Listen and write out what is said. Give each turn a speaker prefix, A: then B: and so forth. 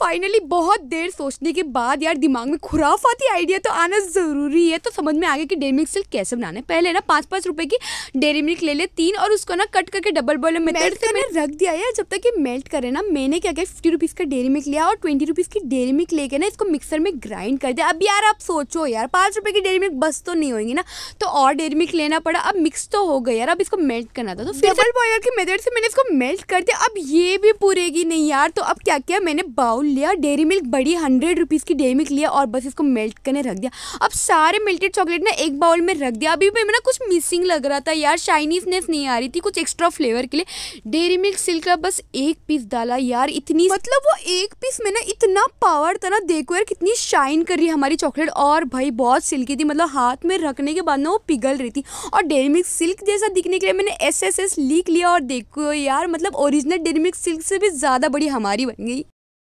A: finally बहुत देर सोचने के बाद यार दिमाग में खुराफाती आइडिया तो आना ज़रूरी है तो समझ में आ गया कि डेरी मिल्क सिल्क कैसे बनाने पहले ना पांच पांच रुपए की डेरी मिल्क ले ले तीन और उसको ना कट करके डबल बॉयल में मेल्ट से मैंने रख दिया यार जब तक ये मेल्ट करे ना मैंने क्या किया फिफ्टी रुपीज़ का डेरी मिल्क लिया और ट्वेंटी रुपीज़ की डेरी मिल्क लेके ना इसको मिक्सर में ग्राइंड कर दिया अब यार आप सोचो यार पांच रुपए की डेरी मिल्क बस तो नहीं होगी ना तो और डेरी मिल्क लेना पड़ा अब मिक्स तो हो गया यार अब इसको मेल्ट करना था तो डबल बॉयलर के मेथड से मैंने इसको मेल्ट कर दिया अब ये भी पूरेगी नहीं यार तो अब क्या किया मैंने बाउल बाउल लिया डेरी मिल्क बड़ी हंड्रेड रुपीज़ की डेरी मिल्क लिया और बस इसको मेल्ट करने रख दिया अब सारे मेल्टेड चॉकलेट ना एक बाउल में रख दिया अभी मेरा ना कुछ मिसिंग लग रहा था यार शाइनीसनेस नहीं आ रही थी कुछ एक्स्ट्रा फ्लेवर के लिए डेरी मिल्क सिल्क का बस एक पीस डाला यार इतनी मतलब वो एक पीस में ना इतना पावर था ना देखो यार कितनी शाइन कर रही है हमारी चॉकलेट और भाई बहुत सिल्की थी मतलब हाथ में रखने के बाद ना वो पिघल रही थी और डेरी मिल्क सिल्क जैसा दिखने के लिए मैंने एस एस एस लीक लिया और देखो यार मतलब ओरिजिनल डेरी मिल्क सिल्क से भी ज़्यादा बड़ी हमारी बन गई